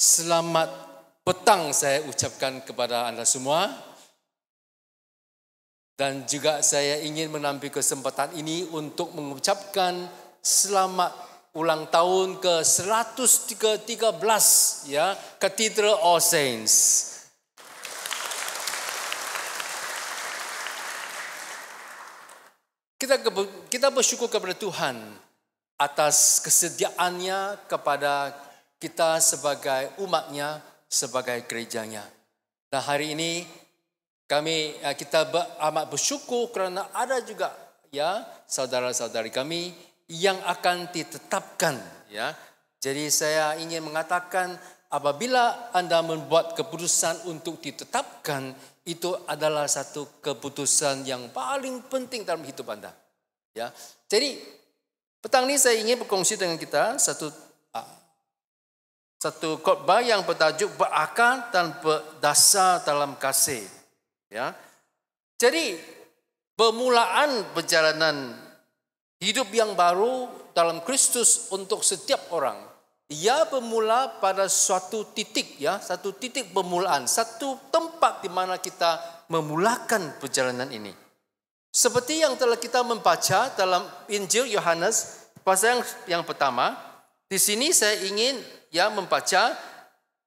Selamat petang saya ucapkan kepada Anda semua. Dan juga saya ingin menampi kesempatan ini untuk mengucapkan selamat ulang tahun ke 113 ya Cathedral All Saints. Kita kita bersyukur kepada Tuhan atas kesediaannya kepada kita sebagai umatnya, sebagai gerejanya. Nah hari ini kami eh, kita amat bersyukur kerana ada juga ya saudara-saudari kami yang akan ditetapkan ya. Jadi saya ingin mengatakan apabila Anda membuat keputusan untuk ditetapkan itu adalah satu keputusan yang paling penting dalam hidup Anda. Ya. Jadi petang ini saya ingin berkongsi dengan kita satu satu khotbah yang bertajuk berakal dan berdasar dalam kasih. Ya. Jadi permulaan perjalanan hidup yang baru dalam Kristus untuk setiap orang. Ia bermula pada suatu titik ya, satu titik permulaan, satu tempat di mana kita memulakan perjalanan ini. Seperti yang telah kita membaca dalam Injil Yohanes pasal yang, yang pertama, di sini saya ingin Ya membaca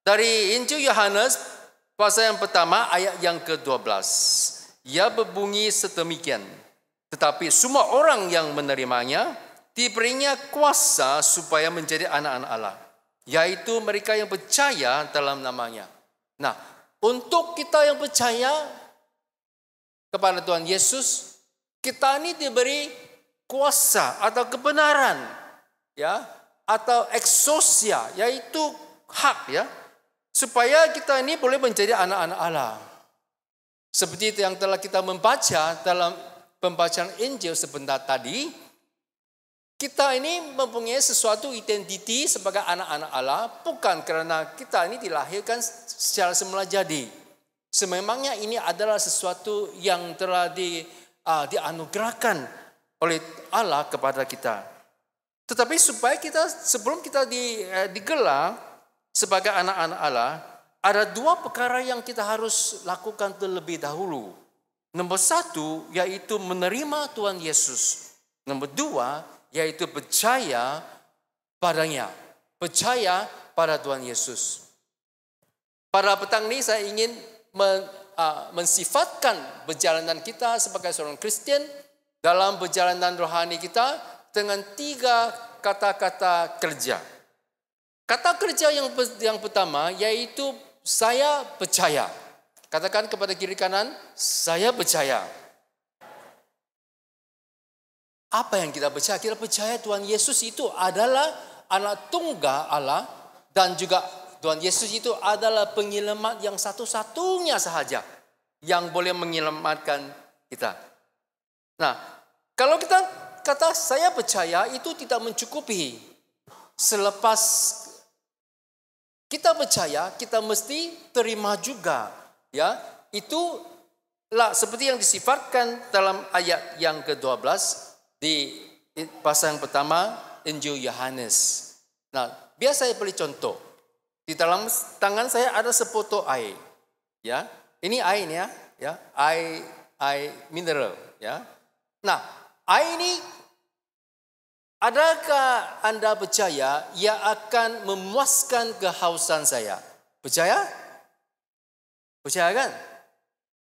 dari Injil Yohanes pasal yang pertama ayat yang ke-12. Ia berbunyi sedemikian. Tetapi semua orang yang menerimanya diberinya kuasa supaya menjadi anak-anak Allah. Yaitu mereka yang percaya dalam namanya. Nah, untuk kita yang percaya kepada Tuhan Yesus, kita ini diberi kuasa atau kebenaran. Ya, atau eksosia yaitu hak ya supaya kita ini boleh menjadi anak-anak Allah. Seperti itu yang telah kita membaca dalam pembacaan Injil sebentar tadi, kita ini mempunyai sesuatu identiti sebagai anak-anak Allah bukan karena kita ini dilahirkan secara semula jadi. Sememangnya ini adalah sesuatu yang telah di, uh, dianugerahkan oleh Allah kepada kita. Tetapi supaya kita sebelum kita eh, digelar sebagai anak-anak Allah, ada dua perkara yang kita harus lakukan terlebih dahulu. Nomor satu yaitu menerima Tuhan Yesus. Nomor dua yaitu percaya padanya. Percaya pada Tuhan Yesus. Pada petang ini saya ingin men, uh, ah, mensifatkan perjalanan kita sebagai seorang Kristen dalam perjalanan rohani kita dengan tiga kata-kata kerja. Kata kerja yang yang pertama yaitu saya percaya. Katakan kepada kiri kanan, saya percaya. Apa yang kita percaya? Kita percaya Tuhan Yesus itu adalah anak tunggal Allah dan juga Tuhan Yesus itu adalah penyelamat yang satu-satunya sahaja yang boleh menyelamatkan kita. Nah, kalau kita kata saya percaya itu tidak mencukupi. Selepas kita percaya, kita mesti terima juga. Ya, itu lah seperti yang disifatkan dalam ayat yang ke-12 di pasal yang pertama Injil Yohanes. Nah, biar saya beri contoh. Di dalam tangan saya ada sepoto air. Ya, ini airnya, ya, air air mineral, ya. Nah, ini adakah anda percaya ia akan memuaskan kehausan saya? Percaya? Percaya kan?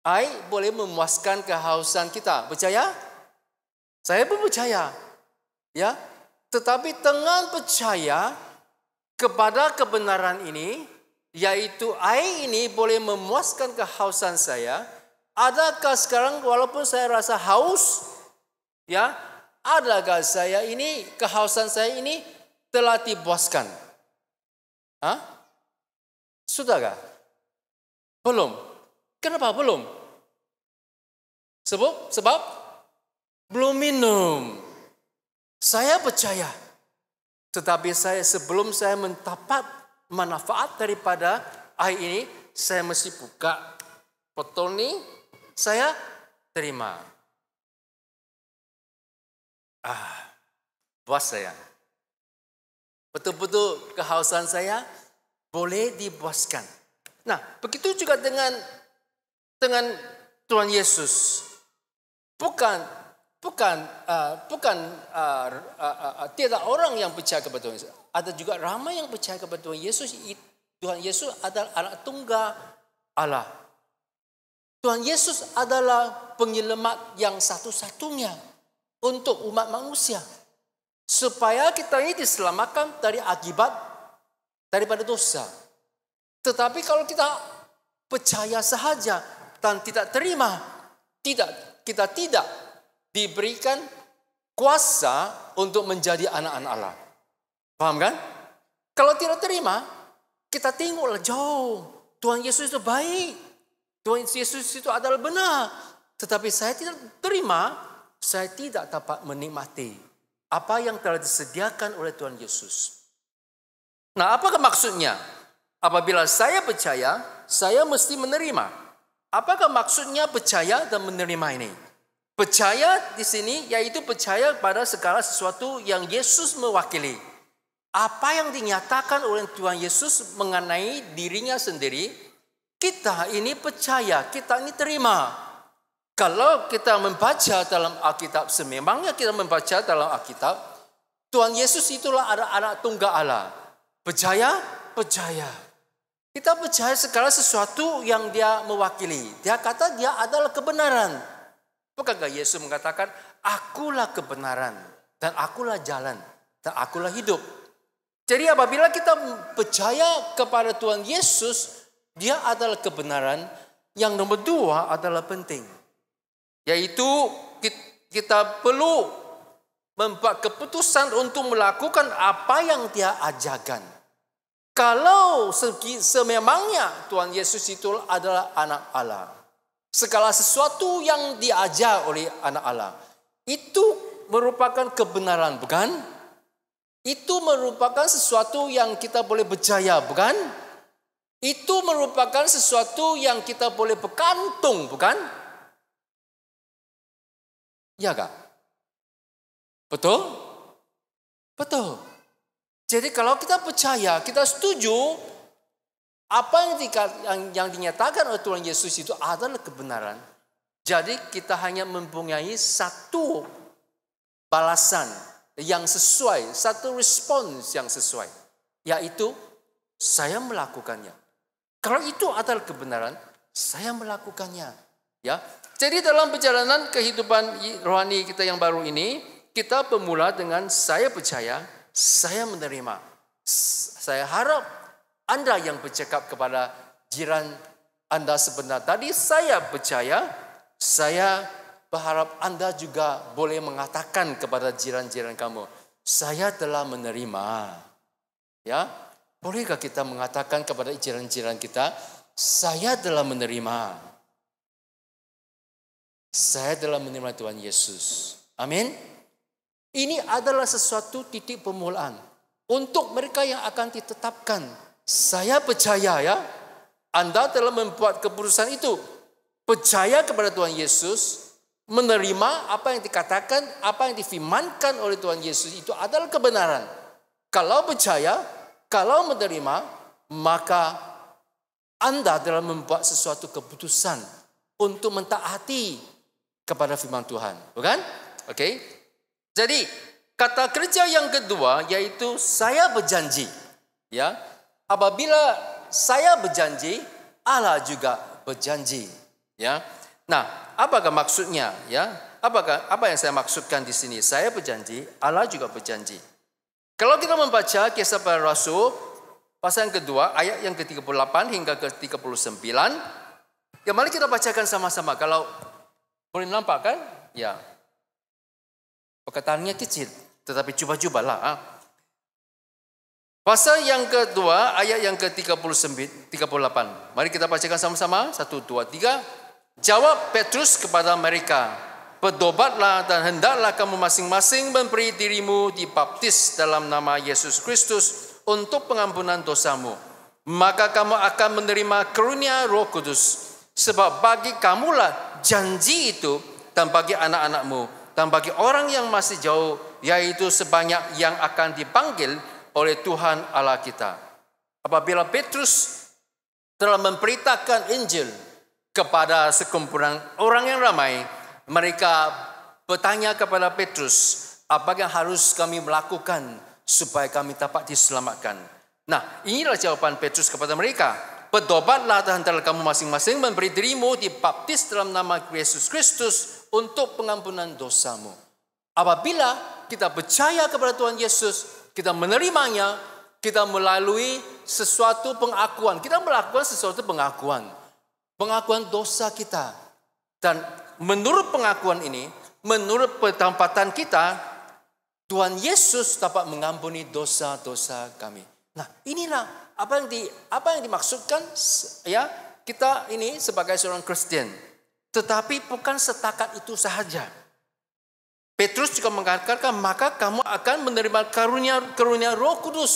Air boleh memuaskan kehausan kita. Percaya? Saya pun percaya. Ya? Tetapi dengan percaya kepada kebenaran ini, yaitu air ini boleh memuaskan kehausan saya, adakah sekarang walaupun saya rasa haus, Ya, adalah saya ini, kehausan saya ini telah dipuaskan. Hah? Sudahkah? Belum. Kenapa belum? Sebab, sebab belum minum. Saya percaya. Tetapi saya sebelum saya mendapat manfaat daripada air ini, saya mesti buka botol ini, saya terima ah, puas saya. Betul-betul kehausan saya boleh dibuaskan Nah, begitu juga dengan dengan Tuhan Yesus. Bukan bukan uh, bukan uh, ah, uh, ah, uh, uh, tidak orang yang percaya kepada Tuhan Yesus. Ada juga ramai yang percaya kepada Tuhan Yesus. Tuhan Yesus adalah anak tunggal Allah. Tuhan Yesus adalah penyelamat yang satu-satunya untuk umat manusia. Supaya kita ini diselamatkan dari akibat daripada dosa. Tetapi kalau kita percaya sahaja dan tidak terima, tidak kita tidak diberikan kuasa untuk menjadi anak-anak Allah. Paham kan? Kalau tidak terima, kita tengoklah jauh. Tuhan Yesus itu baik. Tuhan Yesus itu adalah benar. Tetapi saya tidak terima saya tidak dapat menikmati apa yang telah disediakan oleh Tuhan Yesus. Nah, apakah maksudnya? Apabila saya percaya, saya mesti menerima. Apakah maksudnya percaya dan menerima ini? Percaya di sini yaitu percaya pada segala sesuatu yang Yesus mewakili. Apa yang dinyatakan oleh Tuhan Yesus mengenai dirinya sendiri, kita ini percaya, kita ini terima. Kalau kita membaca dalam Alkitab, sememangnya kita membaca dalam Alkitab, Tuhan Yesus itulah anak-anak tunggal Allah. Percaya, percaya. Kita percaya segala sesuatu yang dia mewakili. Dia kata dia adalah kebenaran. Bukankah Yesus mengatakan, akulah kebenaran dan akulah jalan dan akulah hidup. Jadi apabila kita percaya kepada Tuhan Yesus, dia adalah kebenaran. Yang nomor dua adalah penting yaitu kita perlu membuat keputusan untuk melakukan apa yang dia ajarkan. Kalau sememangnya Tuhan Yesus itu adalah anak Allah. Segala sesuatu yang diajar oleh anak Allah. Itu merupakan kebenaran, bukan? Itu merupakan sesuatu yang kita boleh percaya, bukan? Itu merupakan sesuatu yang kita boleh berkantung, bukan? Iya gak? Betul? Betul. Jadi kalau kita percaya, kita setuju apa yang, yang, yang dinyatakan oleh Tuhan Yesus itu adalah kebenaran. Jadi kita hanya mempunyai satu balasan yang sesuai, satu respons yang sesuai, yaitu saya melakukannya. Kalau itu adalah kebenaran, saya melakukannya. Ya, jadi dalam perjalanan kehidupan rohani kita yang baru ini, kita bermula dengan saya percaya, saya menerima. Saya harap Anda yang bercakap kepada jiran Anda sebenar tadi, saya percaya, saya berharap Anda juga boleh mengatakan kepada jiran-jiran kamu, saya telah menerima. Ya, bolehkah kita mengatakan kepada jiran-jiran kita, saya telah menerima. Saya telah menerima Tuhan Yesus. Amin. Ini adalah sesuatu titik permulaan untuk mereka yang akan ditetapkan. Saya percaya ya, Anda telah membuat keputusan itu. Percaya kepada Tuhan Yesus, menerima apa yang dikatakan, apa yang difirmankan oleh Tuhan Yesus itu adalah kebenaran. Kalau percaya, kalau menerima, maka Anda telah membuat sesuatu keputusan untuk mentaati kepada firman Tuhan, bukan? Oke. Okay? Jadi, kata kerja yang kedua yaitu saya berjanji. Ya. Apabila saya berjanji, Allah juga berjanji. Ya. Nah, apakah maksudnya? Ya. Apakah apa yang saya maksudkan di sini? Saya berjanji, Allah juga berjanji. Kalau kita membaca kisah para rasul pasal yang kedua ayat yang ke-38 hingga ke-39 yang mari kita bacakan sama-sama. Kalau boleh nampak kan? Ya. Perkataannya kecil, tetapi coba-cobalah. Ha? Ah. Pasal yang kedua, ayat yang ke-39, 38. Mari kita bacakan sama-sama. Satu, dua, tiga. Jawab Petrus kepada mereka, Berdobatlah dan hendaklah kamu masing-masing memberi dirimu dibaptis dalam nama Yesus Kristus untuk pengampunan dosamu. Maka kamu akan menerima karunia roh kudus Sebab bagi kamulah janji itu dan bagi anak-anakmu dan bagi orang yang masih jauh yaitu sebanyak yang akan dipanggil oleh Tuhan Allah kita. Apabila Petrus telah memberitakan Injil kepada sekumpulan orang yang ramai, mereka bertanya kepada Petrus, apa yang harus kami melakukan supaya kami dapat diselamatkan? Nah, inilah jawaban Petrus kepada mereka. Berdobatlah dan antara kamu masing-masing memberi dirimu dibaptis dalam nama Yesus Kristus untuk pengampunan dosamu. Apabila kita percaya kepada Tuhan Yesus, kita menerimanya, kita melalui sesuatu pengakuan. Kita melakukan sesuatu pengakuan. Pengakuan dosa kita. Dan menurut pengakuan ini, menurut pertempatan kita, Tuhan Yesus dapat mengampuni dosa-dosa kami. Nah inilah apa yang di apa yang dimaksudkan ya kita ini sebagai seorang Kristen. Tetapi bukan setakat itu saja. Petrus juga mengatakan maka kamu akan menerima karunia karunia Roh Kudus.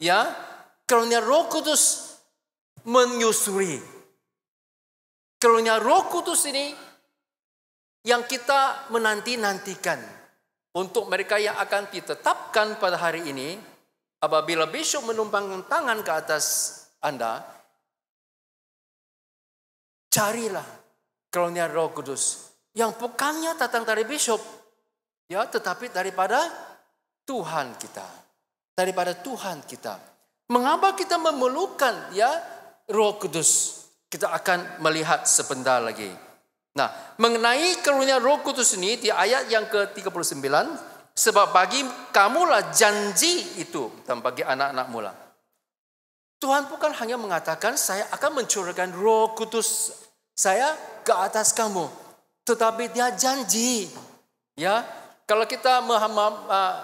Ya, karunia Roh Kudus menyusuri. Karunia Roh Kudus ini yang kita menanti-nantikan untuk mereka yang akan ditetapkan pada hari ini Apabila bisu menumpangkan tangan ke atas Anda, carilah karunia Roh Kudus yang bukannya datang dari bishop, ya, tetapi daripada Tuhan kita, daripada Tuhan kita. Mengapa kita memerlukan ya Roh Kudus? Kita akan melihat sebentar lagi. Nah, mengenai karunia Roh Kudus ini di ayat yang ke-39 Sebab bagi kamulah janji itu dan bagi anak anak mula Tuhan bukan hanya mengatakan saya akan mencurahkan roh kudus saya ke atas kamu. Tetapi dia janji. Ya, kalau kita eh,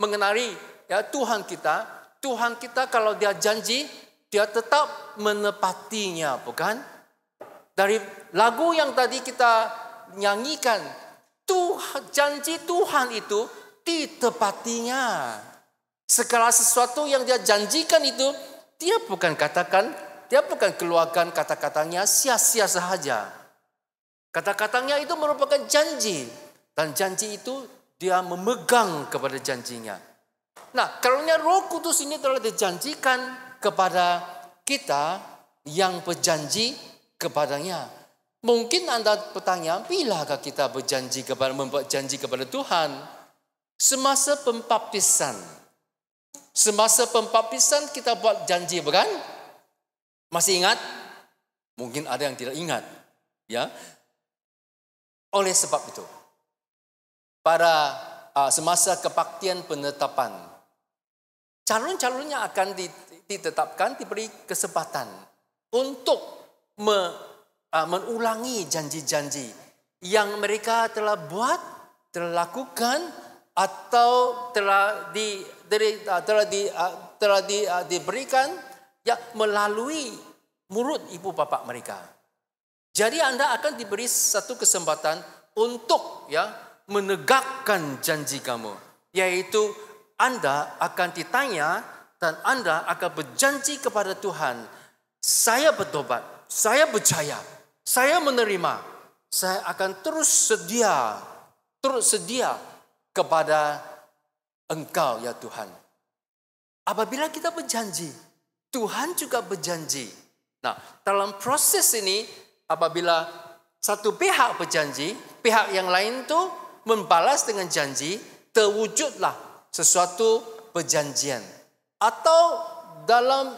mengenali ya Tuhan kita, Tuhan kita kalau dia janji, dia tetap menepatinya, bukan? Dari lagu yang tadi kita nyanyikan, Tuhan janji Tuhan itu tepatinya. Segala sesuatu yang dia janjikan itu, dia bukan katakan, dia bukan keluarkan kata-katanya sia-sia saja. Kata-katanya itu merupakan janji. Dan janji itu dia memegang kepada janjinya. Nah, karunia roh kudus ini telah dijanjikan kepada kita yang berjanji kepadanya. Mungkin Anda bertanya, bilakah kita berjanji kepada membuat janji kepada Tuhan? Semasa pembaptisan. Semasa pembaptisan kita buat janji bukan? Masih ingat? Mungkin ada yang tidak ingat. Ya. Oleh sebab itu. Pada uh, semasa kebaktian penetapan. Calon-calonnya akan ditetapkan, diberi kesempatan untuk me, uh, ah, menulangi janji-janji yang mereka telah buat, telah lakukan atau telah di ah, telah di ah, telah di, ah, diberikan ya melalui mulut ibu bapak mereka. Jadi Anda akan diberi satu kesempatan untuk ya menegakkan janji kamu, yaitu Anda akan ditanya dan Anda akan berjanji kepada Tuhan, saya bertobat, saya percaya, saya menerima, saya akan terus sedia, terus sedia kepada Engkau ya Tuhan. Apabila kita berjanji, Tuhan juga berjanji. Nah, dalam proses ini apabila satu pihak berjanji, pihak yang lain itu membalas dengan janji, terwujudlah sesuatu perjanjian. Atau dalam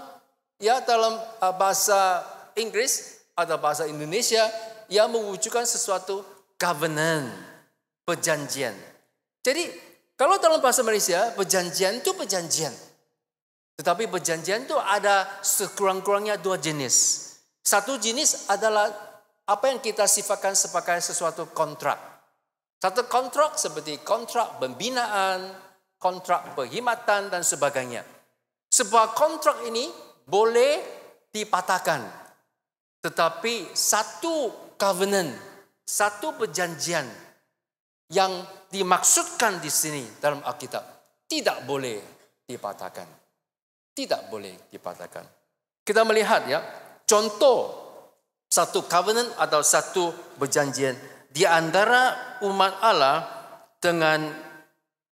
ya dalam uh, bahasa Inggris atau bahasa Indonesia ya mewujudkan sesuatu covenant, perjanjian. Jadi kalau dalam bahasa Malaysia perjanjian itu perjanjian. Tetapi perjanjian itu ada sekurang-kurangnya dua jenis. Satu jenis adalah apa yang kita sifatkan sebagai sesuatu kontrak. Satu kontrak seperti kontrak pembinaan, kontrak perkhidmatan dan sebagainya. Sebuah kontrak ini boleh dipatahkan. Tetapi satu covenant, satu perjanjian yang dimaksudkan di sini dalam Alkitab tidak boleh dipatahkan. Tidak boleh dipatahkan. Kita melihat ya, contoh satu covenant atau satu perjanjian di antara umat Allah dengan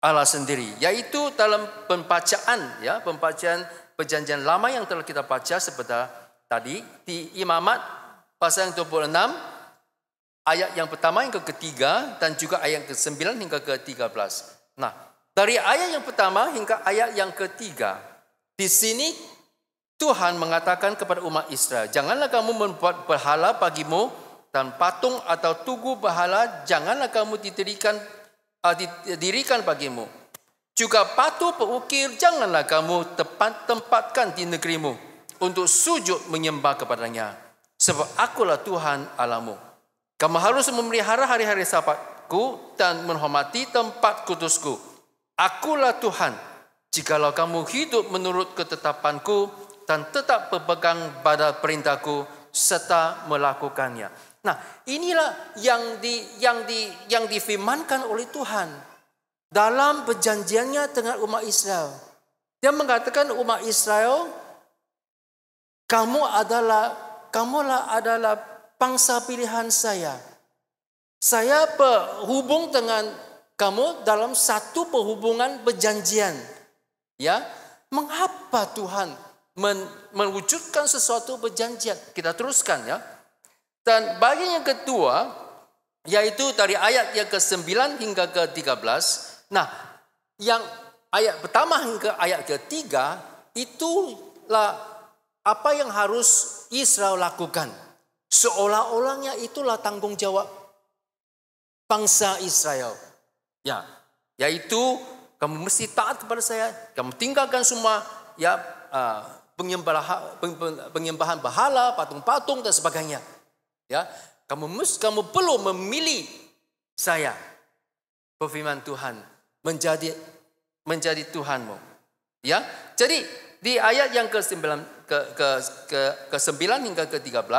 Allah sendiri. Yaitu dalam pembacaan ya, pembacaan perjanjian lama yang telah kita baca seperti tadi di imamat pasal yang 26 ayat yang pertama hingga ketiga dan juga ayat ke sembilan hingga ke tiga belas. Nah, dari ayat yang pertama hingga ayat yang ketiga, di sini Tuhan mengatakan kepada umat Israel, janganlah kamu membuat berhala pagimu dan patung atau tugu berhala, janganlah kamu didirikan, uh, didirikan bagimu. Juga patung peukir, janganlah kamu tempat tempatkan di negerimu untuk sujud menyembah kepadanya. Sebab akulah Tuhan alamu. Kamu harus memelihara hari-hari sahabatku dan menghormati tempat kudusku. Akulah Tuhan, jikalau kamu hidup menurut ketetapanku dan tetap berpegang pada perintahku serta melakukannya. Nah, inilah yang di yang di yang difirmankan oleh Tuhan dalam perjanjiannya dengan umat Israel. Dia mengatakan umat Israel, kamu adalah kamulah adalah pangsa pilihan saya. Saya berhubung dengan kamu dalam satu perhubungan perjanjian. Ya, mengapa Tuhan men mewujudkan sesuatu perjanjian? Kita teruskan ya. Dan bagian yang kedua yaitu dari ayat yang ke-9 hingga ke-13. Nah, yang ayat pertama hingga ayat ketiga itulah apa yang harus Israel lakukan. Seolah-olahnya itulah tanggung jawab bangsa Israel. Ya, yaitu kamu mesti taat kepada saya, kamu tinggalkan semua ya ah, penyembahan bahala, patung-patung dan sebagainya. Ya, kamu mesti kamu perlu memilih saya. pemimpin Tuhan menjadi menjadi Tuhanmu. Ya. Jadi di ayat yang ke-9 ke, ke, ke, ke hingga ke-13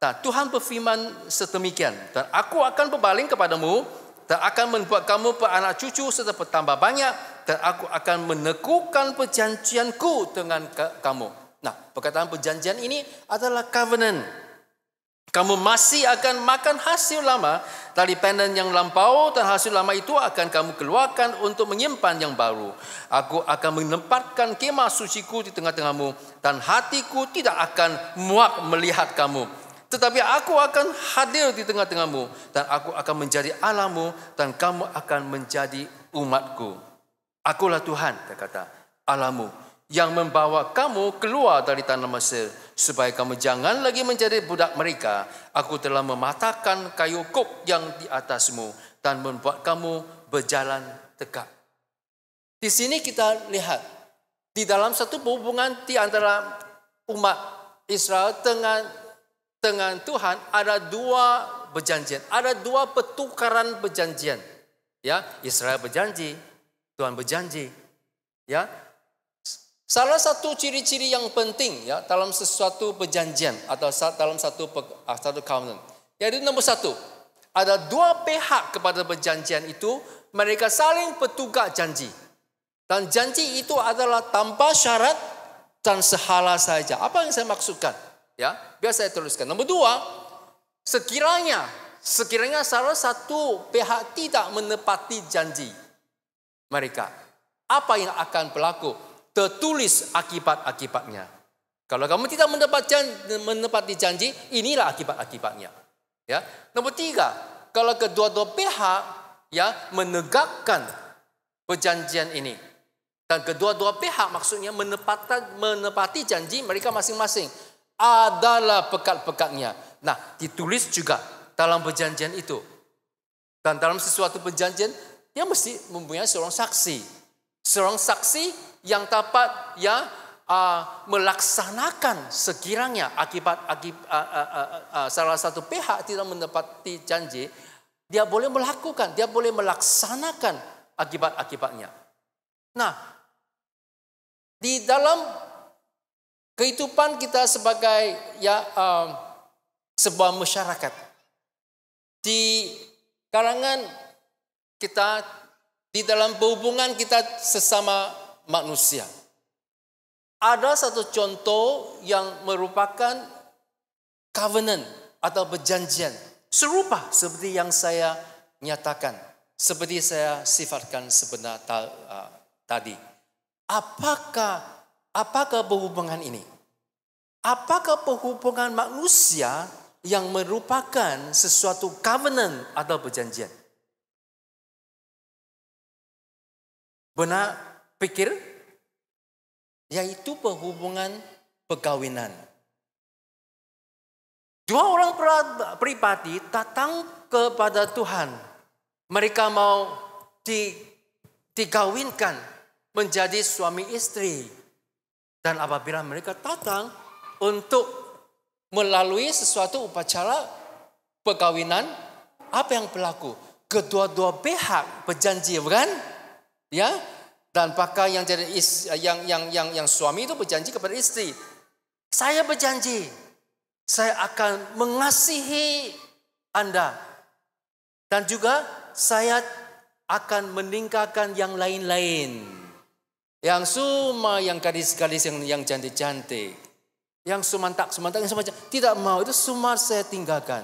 Nah, Tuhan berfirman setemikian. Dan aku akan berbaling kepadamu. Dan akan membuat kamu peranak cucu serta bertambah banyak. Dan aku akan menekukan perjanjianku dengan kamu. Nah, perkataan perjanjian ini adalah covenant. Kamu masih akan makan hasil lama dari panen yang lampau dan hasil lama itu akan kamu keluarkan untuk menyimpan yang baru. Aku akan menempatkan kemah suciku di tengah-tengahmu dan hatiku tidak akan muak melihat kamu. Tetapi aku akan hadir di tengah-tengahmu dan aku akan menjadi alamu dan kamu akan menjadi umatku. Akulah Tuhan, dia kata, alamu yang membawa kamu keluar dari tanah Mesir supaya kamu jangan lagi menjadi budak mereka. Aku telah mematahkan kayu kuk yang di atasmu dan membuat kamu berjalan tegak. Di sini kita lihat di dalam satu hubungan di antara umat Israel dengan dengan Tuhan ada dua perjanjian, ada dua pertukaran perjanjian. Ya, Israel berjanji, Tuhan berjanji. Ya. Salah satu ciri-ciri yang penting ya dalam sesuatu perjanjian atau dalam satu ah, satu covenant yaitu nomor satu ada dua pihak kepada perjanjian itu mereka saling petugas janji dan janji itu adalah tanpa syarat dan sehala saja. Apa yang saya maksudkan? Ya, biar saya teruskan. Nomor dua, sekiranya sekiranya salah satu pihak tidak menepati janji mereka, apa yang akan berlaku? Tertulis akibat-akibatnya. Kalau kamu tidak menepati janji, inilah akibat-akibatnya. Ya. Nomor tiga, kalau kedua-dua pihak ya menegakkan perjanjian ini, dan kedua-dua pihak maksudnya menepati, menepati janji mereka masing-masing adalah pekat-pekatnya. Nah, ditulis juga dalam perjanjian itu. Dan dalam sesuatu perjanjian, dia mesti mempunyai seorang saksi. Seorang saksi yang dapat ya uh, melaksanakan sekiranya akibat, akibat uh, uh, ah, uh, ah, uh, salah satu pihak tidak mendapati janji, dia boleh melakukan, dia boleh melaksanakan akibat-akibatnya. Nah, di dalam kehidupan kita sebagai ya um, sebuah masyarakat di kalangan kita di dalam hubungan kita sesama manusia ada satu contoh yang merupakan covenant atau perjanjian serupa seperti yang saya nyatakan seperti saya sifatkan sebenarnya uh, tadi apakah Apakah perhubungan ini? Apakah perhubungan manusia yang merupakan sesuatu covenant atau perjanjian? Benar pikir? Yaitu perhubungan perkawinan. Dua orang pribadi datang kepada Tuhan. Mereka mau digawinkan menjadi suami istri. Dan apabila mereka datang untuk melalui sesuatu upacara perkawinan, apa yang berlaku? Kedua-dua pihak berjanji, bukan? Ya, dan pakai yang jadi yang yang yang yang suami itu berjanji kepada istri, saya berjanji saya akan mengasihi Anda dan juga saya akan meningkatkan yang lain-lain. Yang semua yang gadis-gadis yang yang cantik-cantik, yang sumantak sumantak yang semacam tidak mau itu semua saya tinggalkan.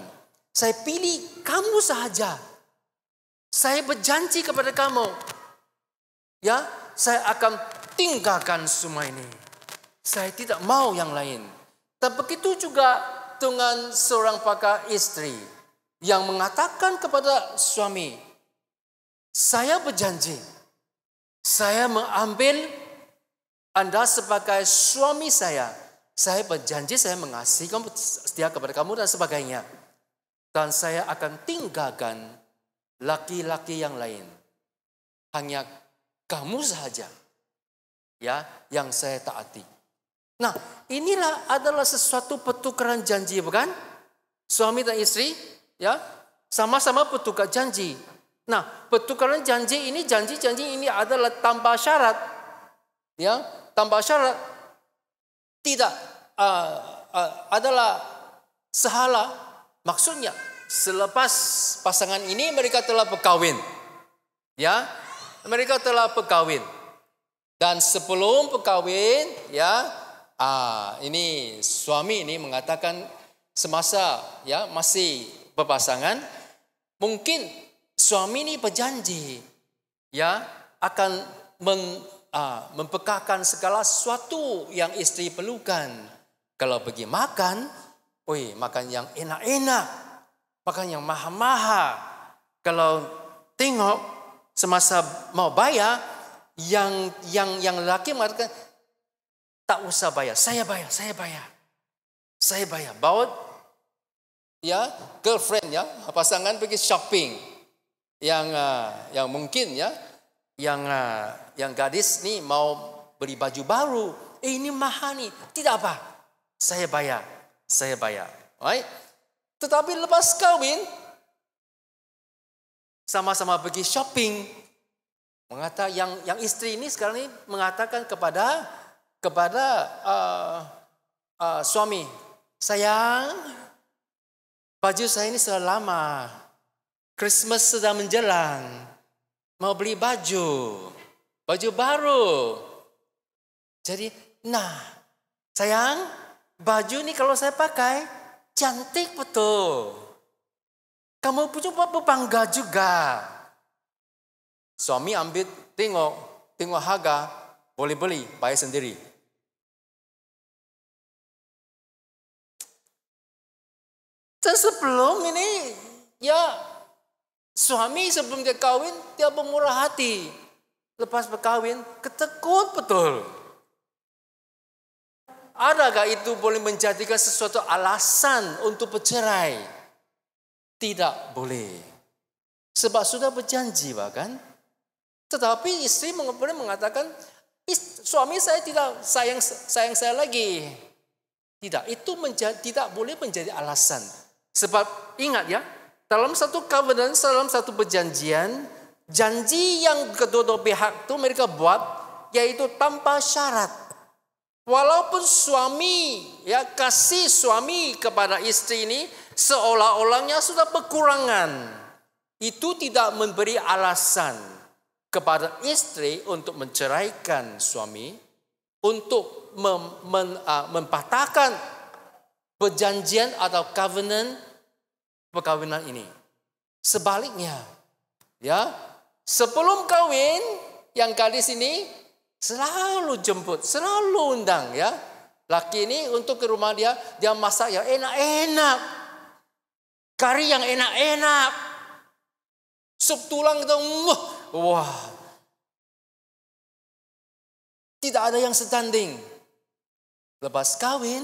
Saya pilih kamu saja. Saya berjanji kepada kamu. Ya, saya akan tinggalkan semua ini. Saya tidak mau yang lain. Dan begitu juga dengan seorang pakar istri yang mengatakan kepada suami, saya berjanji saya mengambil Anda sebagai suami saya. Saya berjanji saya mengasihi kamu, setia kepada kamu dan sebagainya. Dan saya akan tinggalkan laki-laki yang lain. Hanya kamu saja ya yang saya taati. Nah, inilah adalah sesuatu pertukaran janji bukan? Suami dan istri ya sama-sama petukar janji. Nah, pertukaran janji ini janji-janji ini adalah tanpa syarat. Ya, tanpa syarat tidak uh, uh, adalah sehala. Maksudnya selepas pasangan ini mereka telah berkahwin. Ya, mereka telah berkahwin. Dan sebelum berkahwin, ya, ah, ini suami ini mengatakan semasa ya masih berpasangan, mungkin Suami ini berjanji ya akan meng, ah, segala sesuatu yang istri perlukan. Kalau pergi makan, oi makan yang enak-enak, makan yang mahal-mahal. Kalau tengok semasa mau bayar, yang yang yang laki mengatakan tak usah bayar, saya bayar, saya bayar, saya bayar. Bawa ya girlfriend ya pasangan pergi shopping, yang uh, yang mungkin ya yang uh, yang gadis nih mau beli baju baru eh ini mahal nih tidak apa saya bayar saya bayar right? tetapi lepas kawin sama-sama pergi shopping mengata yang yang istri ini sekarang ini mengatakan kepada kepada uh, uh, suami sayang baju saya ini sudah lama Christmas sudah menjelang. Mau beli baju. Baju baru. Jadi, nah sayang baju ini kalau saya pakai cantik betul. Kamu punya apa bangga juga. Suami ambil tengok, tengok harga, boleh beli, bayar sendiri. Dan sebelum ini, ya Suami sebelum dia kawin, dia pemurah hati. Lepas berkawin, ketekut betul. Adakah itu boleh menjadikan sesuatu alasan untuk bercerai? Tidak boleh. Sebab sudah berjanji bahkan. Tetapi istri boleh mengatakan, suami saya tidak sayang sayang saya lagi. Tidak, itu menjadi, tidak boleh menjadi alasan. Sebab ingat ya, dalam satu covenant, dalam satu perjanjian, janji yang kedua-dua pihak itu mereka buat yaitu tanpa syarat. Walaupun suami ya kasih suami kepada istri ini seolah-olahnya sudah berkurangan. Itu tidak memberi alasan kepada istri untuk menceraikan suami untuk mem, men, uh, mempatahkan perjanjian atau covenant perkawinan ini. Sebaliknya, ya, sebelum kawin yang kali sini selalu jemput, selalu undang ya. Laki ini untuk ke rumah dia, dia masak yang enak-enak. Kari yang enak-enak. Sup tulang itu, wah. Tidak ada yang setanding. Lepas kawin,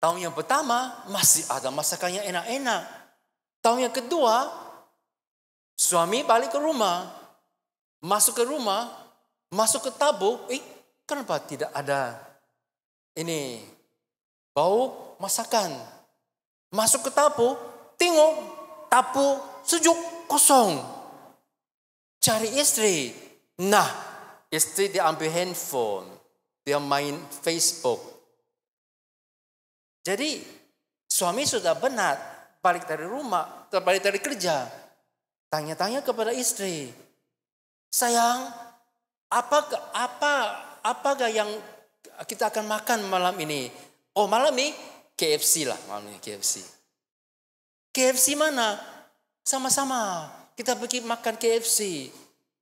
Tahun yang pertama masih ada masakan yang enak-enak. Tahun yang kedua, suami balik ke rumah, masuk ke rumah, masuk ke tabung, eh kenapa tidak ada ini bau masakan? Masuk ke tapu, tengok tapu sejuk kosong. Cari istri. Nah, istri dia ambil handphone, dia main Facebook, jadi suami sudah benar balik dari rumah, terbalik dari kerja. Tanya-tanya kepada istri. Sayang, apa apa apakah yang kita akan makan malam ini? Oh, malam ini KFC lah, malam ini KFC. KFC mana? Sama-sama kita pergi makan KFC.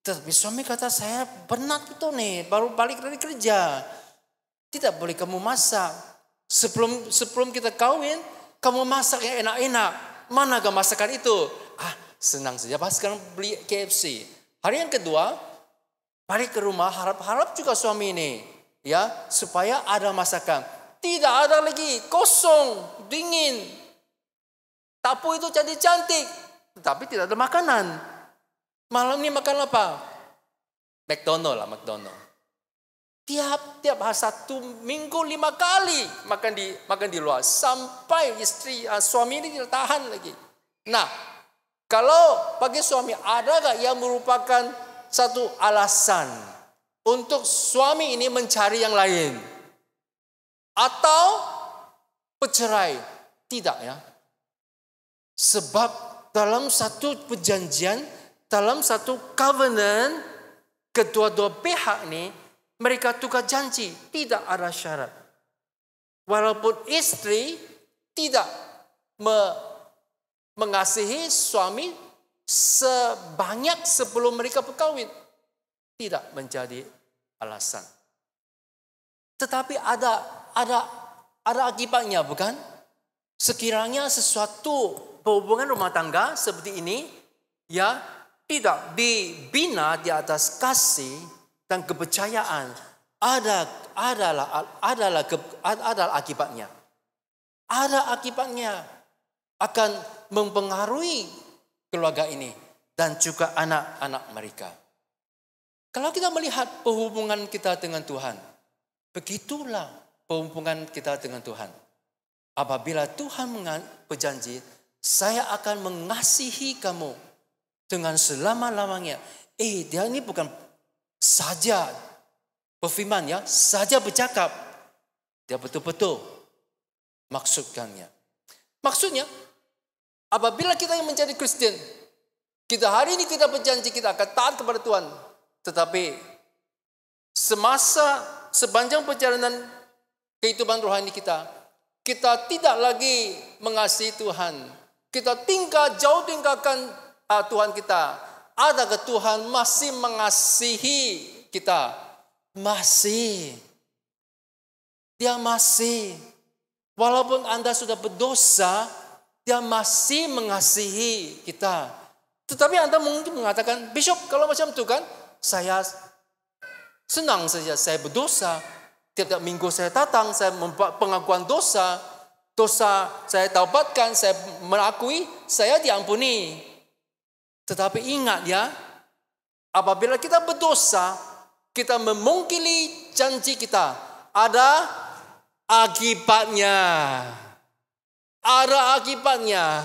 Tapi suami kata saya benar itu nih, baru balik dari kerja. Tidak boleh kamu masak. Sebelum sebelum kita kawin, kamu masak yang enak-enak. Mana gak masakan itu? Ah, senang saja. Pas sekarang beli KFC. Hari yang kedua, balik ke rumah harap-harap juga suami ini. Ya, supaya ada masakan. Tidak ada lagi, kosong, dingin. Tapu itu jadi cantik, tetapi tidak ada makanan. Malam ini makan apa? McDonald lah, McDonald. tiap tiap satu minggu lima kali makan di makan di luar sampai istri uh, ah, suami ini tidak tahan lagi. Nah, kalau bagi suami ada tak yang merupakan satu alasan untuk suami ini mencari yang lain atau bercerai? Tidak ya. Sebab dalam satu perjanjian, dalam satu covenant, kedua-dua pihak ni. Mereka tukar janji, tidak ada syarat. Walaupun istri tidak me mengasihi suami sebanyak sebelum mereka berkawin. Tidak menjadi alasan. Tetapi ada ada ada akibatnya bukan? Sekiranya sesuatu perhubungan rumah tangga seperti ini ya tidak dibina di atas kasih dan kepercayaan ada adalah adalah adalah akibatnya. Ada akibatnya akan mempengaruhi keluarga ini dan juga anak-anak mereka. Kalau kita melihat perhubungan kita dengan Tuhan, begitulah perhubungan kita dengan Tuhan. Apabila Tuhan berjanji, saya akan mengasihi kamu dengan selama-lamanya. Eh, dia ini bukan saja berfirman ya, saja bercakap. Dia betul-betul maksudkannya. Maksudnya, apabila kita yang menjadi Kristen, kita hari ini tidak berjanji kita akan taat kepada Tuhan. Tetapi semasa sepanjang perjalanan kehidupan rohani kita, kita tidak lagi mengasihi Tuhan. Kita tingkah jauh tinggalkan ah, Tuhan kita adakah Tuhan masih mengasihi kita? Masih. Dia masih. Walaupun Anda sudah berdosa, dia masih mengasihi kita. Tetapi Anda mungkin mengatakan, Bishop kalau macam itu kan, saya senang saja, saya berdosa. Tiap-tiap minggu saya datang, saya membuat pengakuan dosa. Dosa saya taubatkan, saya mengakui, saya diampuni. Tetapi ingat ya, apabila kita berdosa, kita memungkili janji kita. Ada akibatnya. Ada akibatnya.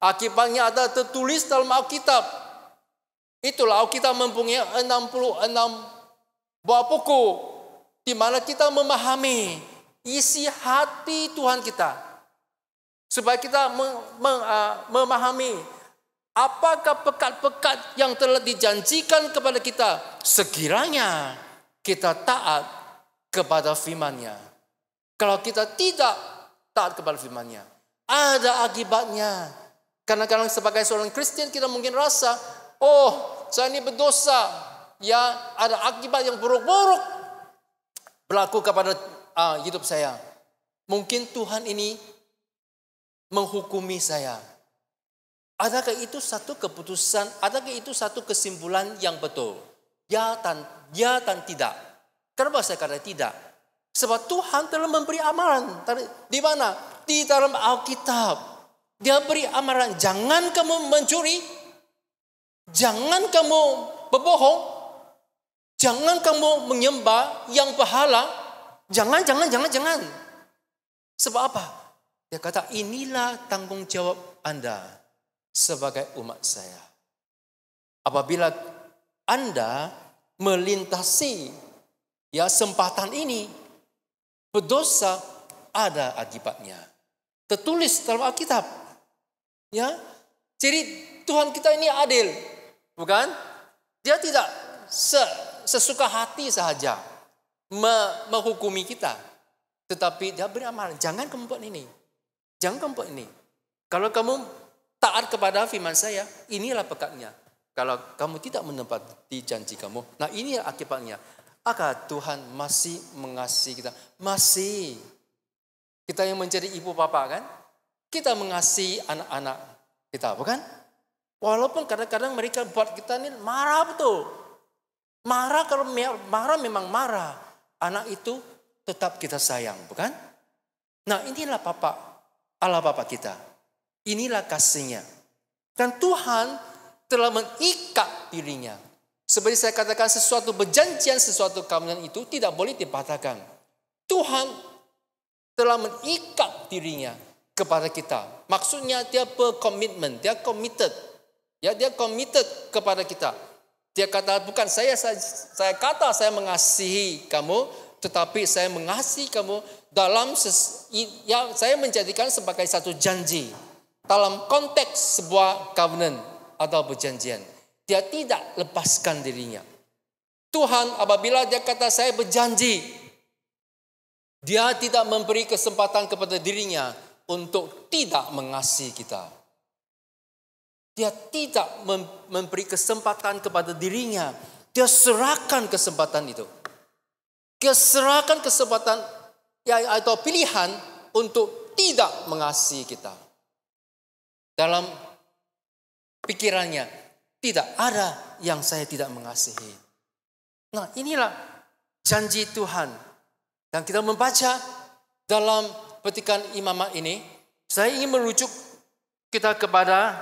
Akibatnya ada tertulis dalam Alkitab. Itulah Alkitab mempunyai 66 buah pokok di mana kita memahami isi hati Tuhan kita. Supaya kita uh, memahami Apakah pekat-pekat yang telah dijanjikan kepada kita sekiranya kita taat kepada firman-Nya. Kalau kita tidak taat kepada firman-Nya, ada akibatnya. Karena kadang sebagai seorang Kristen kita mungkin rasa, oh saya ini berdosa. Ya ada akibat yang buruk-buruk berlaku kepada uh, hidup saya. Mungkin Tuhan ini menghukumi saya Adakah itu satu keputusan, adakah itu satu kesimpulan yang betul? Ya dan, ya dan tidak. Kenapa saya kata tidak? Sebab Tuhan telah memberi amaran. Di mana? Di dalam Alkitab. Dia beri amaran, jangan kamu mencuri, jangan kamu berbohong, jangan kamu menyembah yang pahala. jangan, jangan, jangan, jangan. Sebab apa? Dia kata inilah tanggung jawab Anda sebagai umat saya. Apabila Anda melintasi ya sempatan ini, berdosa ada akibatnya. Tertulis dalam Alkitab. Ya. Jadi Tuhan kita ini adil, bukan? Dia tidak sesuka hati saja menghukumi kita. Tetapi dia beri jangan kamu buat ini. Jangan kamu buat ini. Kalau kamu taat kepada firman saya, inilah pekatnya. Kalau kamu tidak menepati janji kamu, nah ini akibatnya. Agar Tuhan masih mengasihi kita. Masih. Kita yang menjadi ibu bapa kan? Kita mengasihi anak-anak kita, bukan? Walaupun kadang-kadang mereka buat kita ini marah betul. Marah kalau marah memang marah. Anak itu tetap kita sayang, bukan? Nah inilah Bapak, Allah Bapak kita. Inilah kasihnya. Dan Tuhan telah mengikat dirinya. Seperti saya katakan sesuatu berjanjian, sesuatu keamanan itu tidak boleh dipatahkan. Tuhan telah mengikat dirinya kepada kita. Maksudnya dia berkomitmen, dia committed. Ya, dia committed kepada kita. Dia kata bukan saya, saya saya kata saya mengasihi kamu, tetapi saya mengasihi kamu dalam ses, ya saya menjadikan sebagai satu janji dalam konteks sebuah covenant atau perjanjian. Dia tidak lepaskan dirinya. Tuhan apabila dia kata saya berjanji, dia tidak memberi kesempatan kepada dirinya untuk tidak mengasihi kita. Dia tidak memberi kesempatan kepada dirinya. Dia serahkan kesempatan itu. Dia serahkan kesempatan ya, atau pilihan untuk tidak mengasihi kita dalam pikirannya, tidak ada yang saya tidak mengasihi. Nah, inilah janji Tuhan. Dan kita membaca dalam petikan imamah ini, saya ingin merujuk kita kepada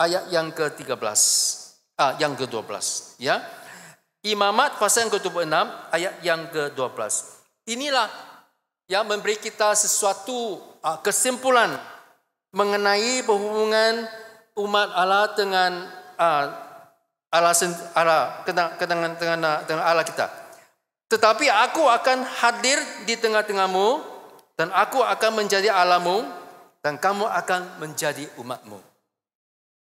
ayat yang ke-13, ah, yang ke-12, ya. Imamat pasal yang ke-26 ayat yang ke-12. Inilah yang memberi kita sesuatu ah, kesimpulan mengenai hubungan umat Allah dengan uh, Allah, Allah dengan, dengan, dengan Allah kita. Tetapi aku akan hadir di tengah-tengahmu dan aku akan menjadi Allahmu dan kamu akan menjadi umatmu.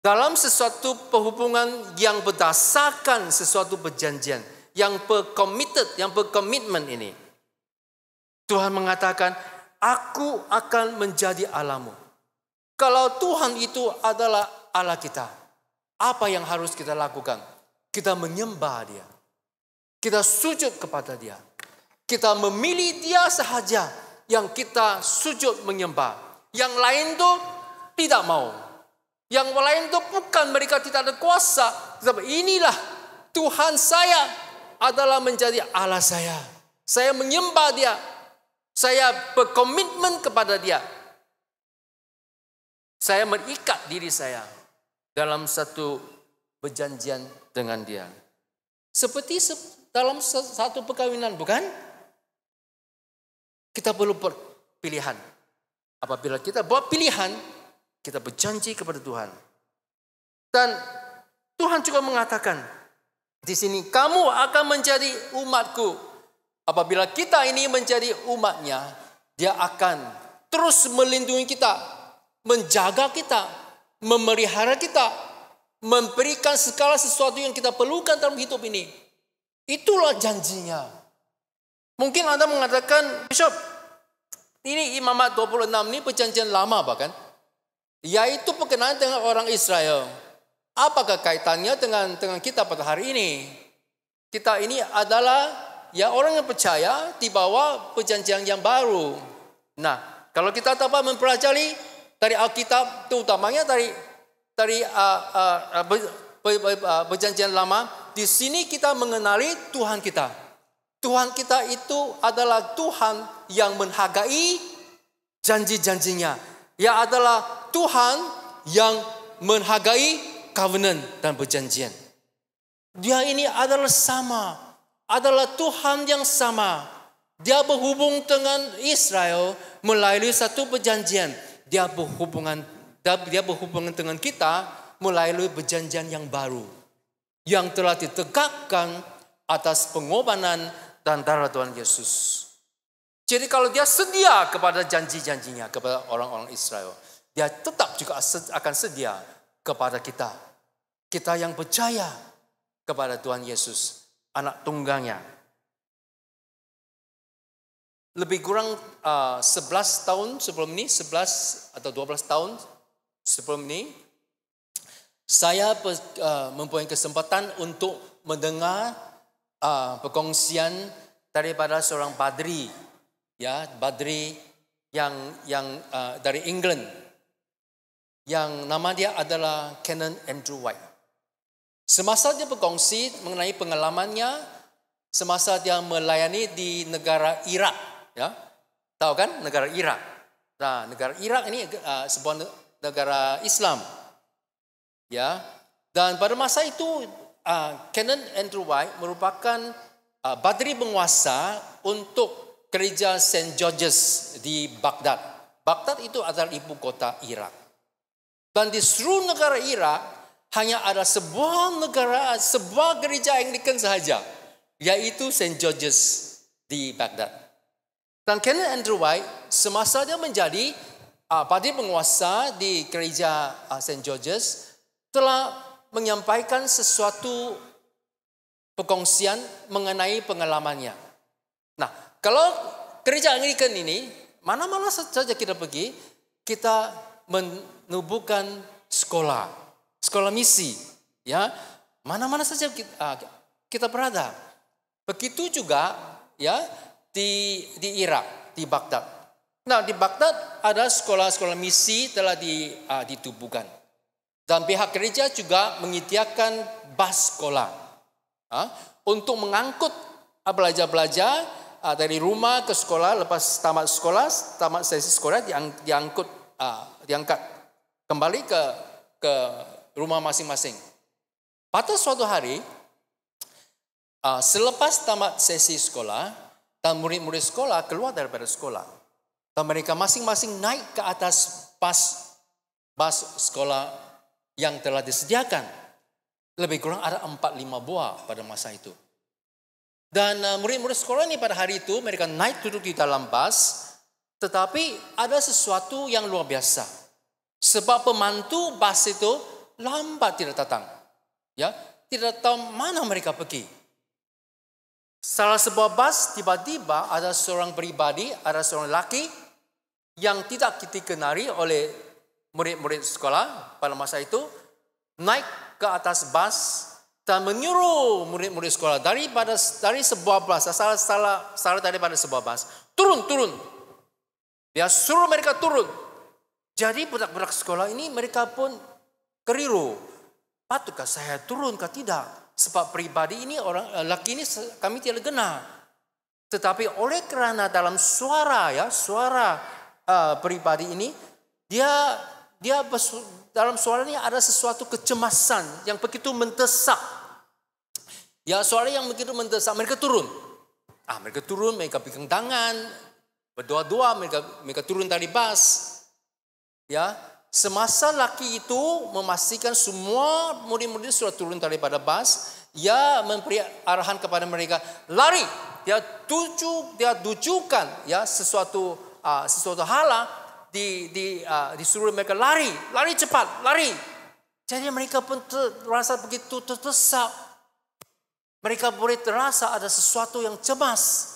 Dalam sesuatu perhubungan yang berdasarkan sesuatu perjanjian yang berkomited, yang berkomitmen ini. Tuhan mengatakan, aku akan menjadi Allahmu kalau Tuhan itu adalah Allah kita, apa yang harus kita lakukan? Kita menyembah Dia. Kita sujud kepada Dia. Kita memilih Dia sahaja yang kita sujud menyembah. Yang lain itu tidak mau. Yang lain itu bukan mereka tidak ada kuasa. Tetapi inilah Tuhan saya adalah menjadi Allah saya. Saya menyembah dia. Saya berkomitmen kepada dia. Saya mengikat diri saya dalam satu perjanjian dengan dia. Seperti dalam satu perkawinan, bukan? Kita perlu pilihan. Apabila kita buat pilihan, kita berjanji kepada Tuhan. Dan Tuhan juga mengatakan di sini, kamu akan menjadi umatku. Apabila kita ini menjadi umatnya, dia akan terus melindungi kita menjaga kita, memelihara kita, memberikan segala sesuatu yang kita perlukan dalam hidup ini. Itulah janjinya. Mungkin Anda mengatakan, Bishop, ini imamat 26 ini perjanjian lama bahkan. Yaitu berkenaan dengan orang Israel. Apakah kaitannya dengan dengan kita pada hari ini? Kita ini adalah ya orang yang percaya di bawah perjanjian yang baru. Nah, kalau kita dapat mempelajari dari Alkitab, terutamanya dari dari uh, uh, uh, uh, perjanjian lama, di sini kita mengenali Tuhan kita. Tuhan kita itu adalah Tuhan yang menghargai janji-janjinya. Ya adalah Tuhan yang menghargai covenant dan perjanjian. Dia ini adalah sama, adalah Tuhan yang sama. Dia berhubung dengan Israel melalui satu perjanjian dia berhubungan dia berhubungan dengan kita melalui perjanjian yang baru yang telah ditegakkan atas pengobanan dan darah Tuhan Yesus. Jadi kalau dia sedia kepada janji-janjinya kepada orang-orang Israel, dia tetap juga akan sedia kepada kita. Kita yang percaya kepada Tuhan Yesus, anak tunggangnya. lebih kurang uh, 11 tahun sebelum ini, 11 atau 12 tahun sebelum ini, saya uh, mempunyai kesempatan untuk mendengar uh, perkongsian daripada seorang badri, ya, badri yang yang uh, dari England, yang nama dia adalah Canon Andrew White. Semasa dia berkongsi mengenai pengalamannya, semasa dia melayani di negara Irak, ya tahu kan negara Irak nah negara Irak ini uh, sebuah negara Islam ya dan pada masa itu uh, Canon Andrew White merupakan uh, badri penguasa untuk gereja Saint George's di Baghdad Baghdad itu adalah ibu kota Irak dan di seluruh negara Irak hanya ada sebuah negara, sebuah gereja yang dikenal sahaja, yaitu Saint George's di Baghdad. Dan Kenneth Andrew White semasa dia menjadi uh, padi penguasa di gereja uh, ah, St. George's telah menyampaikan sesuatu perkongsian mengenai pengalamannya. Nah, kalau gereja Anglikan ini, mana-mana saja kita pergi, kita menubuhkan sekolah, sekolah misi, ya. Mana-mana saja kita, ah, kita berada. Begitu juga ya di di Irak, di Baghdad. Nah, di Baghdad ada sekolah-sekolah misi telah di, uh, ditubuhkan. Dan pihak gereja juga menyediakan bus sekolah uh, untuk mengangkut ah, belajar-belajar uh, uh, dari rumah ke sekolah. Lepas tamat sekolah, tamat sesi sekolah diang, diangkut, uh, diangkat kembali ke ke rumah masing-masing. Pada suatu hari, uh, selepas tamat sesi sekolah, dan murid-murid sekolah keluar daripada sekolah. Dan mereka masing-masing naik ke atas bus, bus sekolah yang telah disediakan. Lebih kurang ada 4-5 buah pada masa itu. Dan uh, murid-murid sekolah ini pada hari itu mereka naik duduk di dalam bus. Tetapi ada sesuatu yang luar biasa. Sebab pemantu bus itu lambat tidak datang. Ya, tidak tahu mana mereka pergi. Salah sebuah bas tiba-tiba ada seorang pribadi, ada seorang lelaki yang tidak kita dikenali oleh murid-murid sekolah pada masa itu naik ke atas bas dan menyuruh murid-murid sekolah dari pada dari sebuah bas salah salah salah daripada sebuah bas turun turun dia suruh mereka turun jadi budak-budak sekolah ini mereka pun keriru patutkah saya turun atau tidak sebab pribadi ini orang eh, laki ini kami tidak kenal. Tetapi oleh kerana dalam suara ya suara uh, pribadi ini dia dia dalam suara ini ada sesuatu kecemasan yang begitu mendesak. Ya suara yang begitu mendesak mereka turun. Ah mereka turun mereka pegang tangan berdoa-doa mereka mereka turun dari bas. Ya Semasa laki itu memastikan semua murid-murid sudah turun daripada bas, ia memberi arahan kepada mereka, lari. Dia tuju, dia tujukan ya sesuatu uh, sesuatu halah di di uh, disuruh mereka lari, lari cepat, lari. Jadi mereka pun terasa begitu tersesat. Mereka boleh terasa ada sesuatu yang cemas.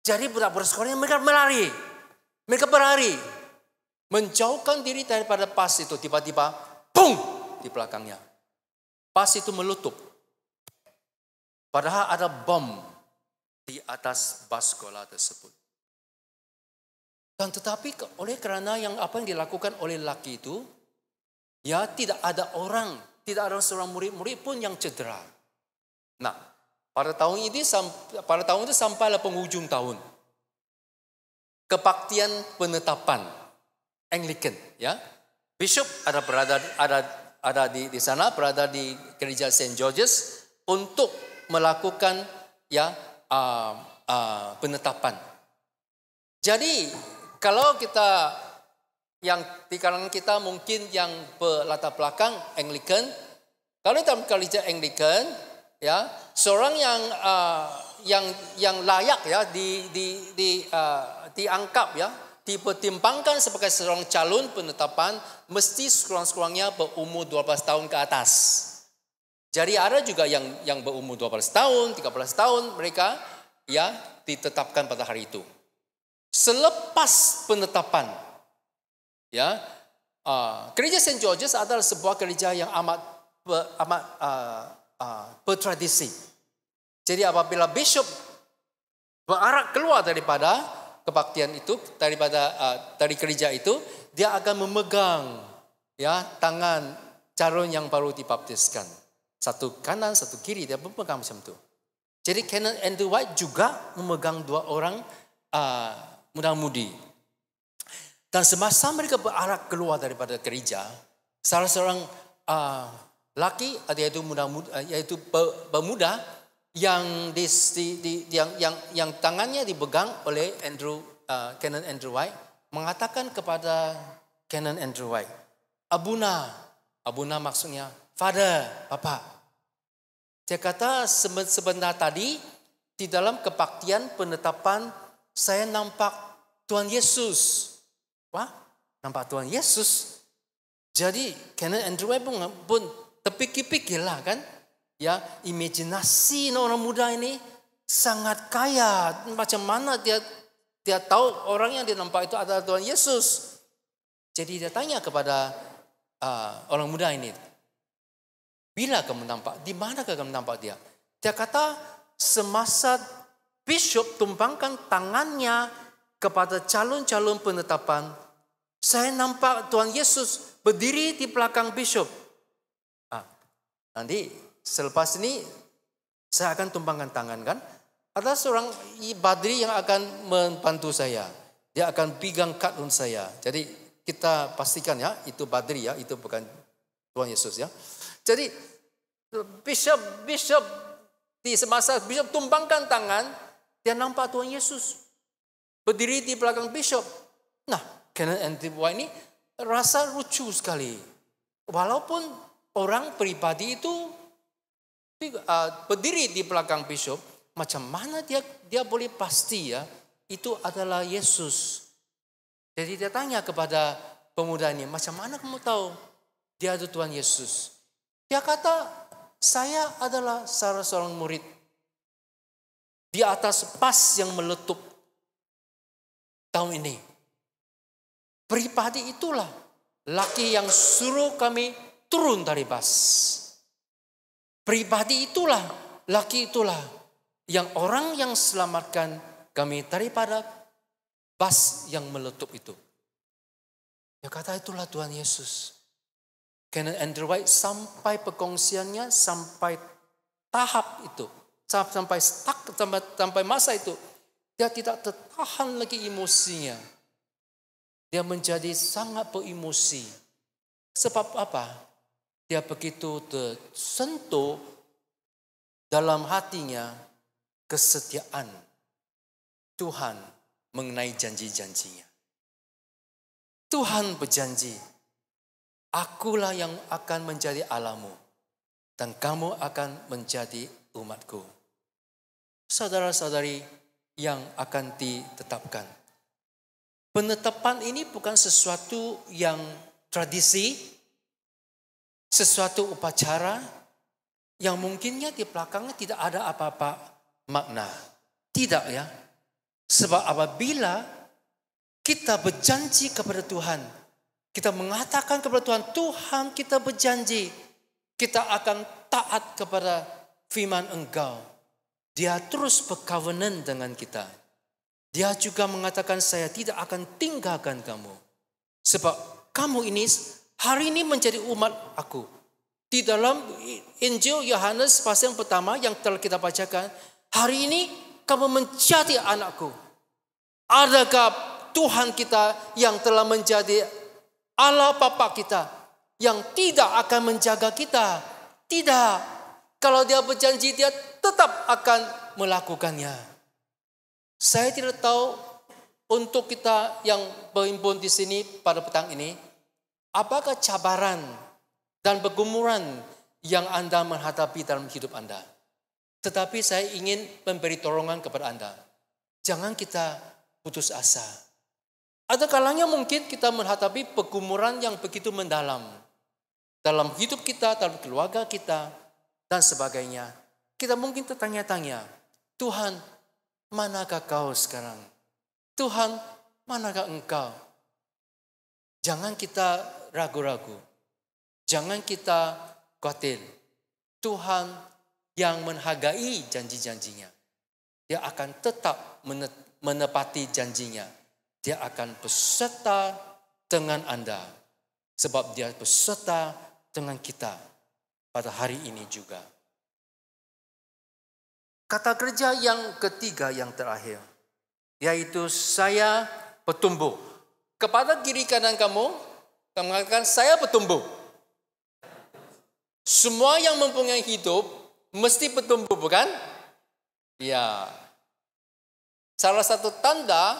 Jadi budak-budak sekolahnya mereka melari. Mereka berlari. menjauhkan diri daripada pas itu tiba-tiba pung di belakangnya. Pas itu melutup. Padahal ada bom di atas baskola tersebut. Dan tetapi oleh kerana yang apa yang dilakukan oleh laki itu, ya tidak ada orang, tidak ada seorang murid-murid pun yang cedera. Nah, pada tahun ini pada tahun itu sampailah penghujung tahun. Kepaktian penetapan Anglican ya. Bishop ada berada ada ada di di sana berada di gereja St George's untuk melakukan ya uh, uh, penetapan. Jadi kalau kita yang di kalangan kita mungkin yang berlatar belakang Anglican, kalau dalam gereja Anglican ya seorang yang uh, yang yang layak ya di di di uh, diangkap ya dipertimbangkan sebagai seorang calon penetapan mesti sekurang-kurangnya berumur 12 tahun ke atas. Jadi ada juga yang yang berumur 12 tahun, 13 tahun mereka ya ditetapkan pada hari itu. Selepas penetapan ya uh, gereja St. George's adalah sebuah gereja yang amat ber, amat uh, uh, bertradisi. Jadi apabila bishop berarak keluar daripada kebaktian itu daripada uh, dari gereja itu dia akan memegang ya tangan calon yang baru dibaptiskan satu kanan satu kiri dia memegang macam tu. jadi Canon Andrew White juga memegang dua orang uh, muda-mudi dan semasa mereka berarak keluar daripada gereja salah seorang uh, laki yaitu muda-muda uh, yaitu pemuda yang di, di, yang yang yang tangannya dipegang oleh Andrew uh, Andrew White mengatakan kepada Canon Andrew White, "Abuna, abuna maksudnya father, Papa Dia kata sebentar tadi di dalam kebaktian penetapan saya nampak Tuhan Yesus. Wah, nampak Tuhan Yesus. Jadi Canon Andrew White pun, pun terpikir-pikirlah kan Ya, imajinasi orang muda ini sangat kaya. Macam mana dia dia tahu orang yang dia nampak itu adalah Tuhan Yesus. Jadi dia tanya kepada uh, orang muda ini, bila kamu nampak, di mana kamu nampak dia? Dia kata semasa bishop tumpangkan tangannya kepada calon-calon penetapan, saya nampak Tuhan Yesus berdiri di belakang bishop. Ah, nanti Selepas ini saya akan tumpangkan tangan kan? Ada seorang badri yang akan membantu saya. Dia akan pegang kadun saya. Jadi kita pastikan ya, itu badri ya, itu bukan Tuhan Yesus ya. Jadi bishop bishop di semasa bishop tumpangkan tangan, dia nampak Tuhan Yesus berdiri di belakang bishop. Nah, Kenneth Antipa ini rasa lucu sekali. Walaupun orang pribadi itu Eh, berdiri di belakang bishop, macam mana dia dia boleh pasti ya itu adalah Yesus. Jadi dia tanya kepada pemuda ini, macam mana kamu tahu dia itu Tuhan Yesus? Dia kata, saya adalah salah seorang murid. Di atas pas yang meletup tahun ini. Pribadi itulah laki yang suruh kami turun dari bas. Pribadi itulah, laki itulah yang orang yang selamatkan kami daripada bas yang meletup itu. Ya kata itulah Tuhan Yesus. Kenan Andrew White sampai pekongsiannya sampai tahap itu. Sampai stuck, sampai, sampai masa itu. Dia tidak tertahan lagi emosinya. Dia menjadi sangat beremosi. Sebab apa? dia begitu tersentuh dalam hatinya kesetiaan Tuhan mengenai janji-janjinya. Tuhan berjanji, akulah yang akan menjadi alamu dan kamu akan menjadi umatku. Saudara-saudari yang akan ditetapkan. Penetapan ini bukan sesuatu yang tradisi, sesuatu upacara yang mungkinnya di belakangnya tidak ada apa-apa makna. Tidak ya. Sebab apabila kita berjanji kepada Tuhan, kita mengatakan kepada Tuhan, Tuhan kita berjanji, kita akan taat kepada firman engkau. Dia terus bercovenant dengan kita. Dia juga mengatakan saya tidak akan tinggalkan kamu. Sebab kamu ini hari ini menjadi umat aku. Di dalam Injil Yohanes pasal yang pertama yang telah kita bacakan, hari ini kamu menjadi anakku. Adakah Tuhan kita yang telah menjadi Allah Papa kita yang tidak akan menjaga kita? Tidak. Kalau dia berjanji dia tetap akan melakukannya. Saya tidak tahu untuk kita yang berhimpun di sini pada petang ini, Apakah cabaran dan pergumulan yang Anda menghadapi dalam hidup Anda? Tetapi saya ingin memberi tolongan kepada Anda. Jangan kita putus asa. Ada kalanya mungkin kita menghadapi pergumulan yang begitu mendalam. Dalam hidup kita, dalam keluarga kita, dan sebagainya. Kita mungkin tertanya-tanya, Tuhan, manakah kau sekarang? Tuhan, manakah engkau? Jangan kita ragu-ragu. Jangan kita khawatir. Tuhan yang menghargai janji-janjinya. Dia akan tetap menepati janjinya. Dia akan berserta dengan Anda. Sebab dia berserta dengan kita pada hari ini juga. Kata kerja yang ketiga yang terakhir. Yaitu saya bertumbuh. Kepada kiri kanan kamu, Kita mengatakan saya bertumbuh. Semua yang mempunyai hidup mesti bertumbuh, bukan? Ya. Salah satu tanda,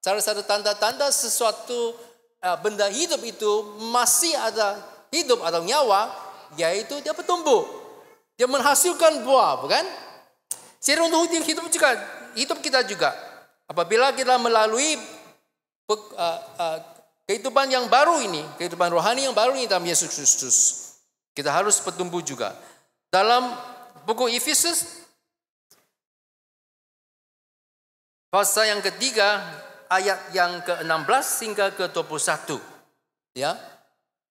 salah satu tanda-tanda sesuatu eh, benda hidup itu masih ada hidup atau nyawa, yaitu dia bertumbuh. Dia menghasilkan buah, bukan? untuk hidup juga, hidup kita juga. Apabila kita melalui eh, eh, Kehidupan yang baru ini, kehidupan rohani yang baru ini dalam Yesus Kristus. Kita harus bertumbuh juga. Dalam buku Efesus pasal yang ketiga ayat yang ke-16 hingga ke-21. Ya.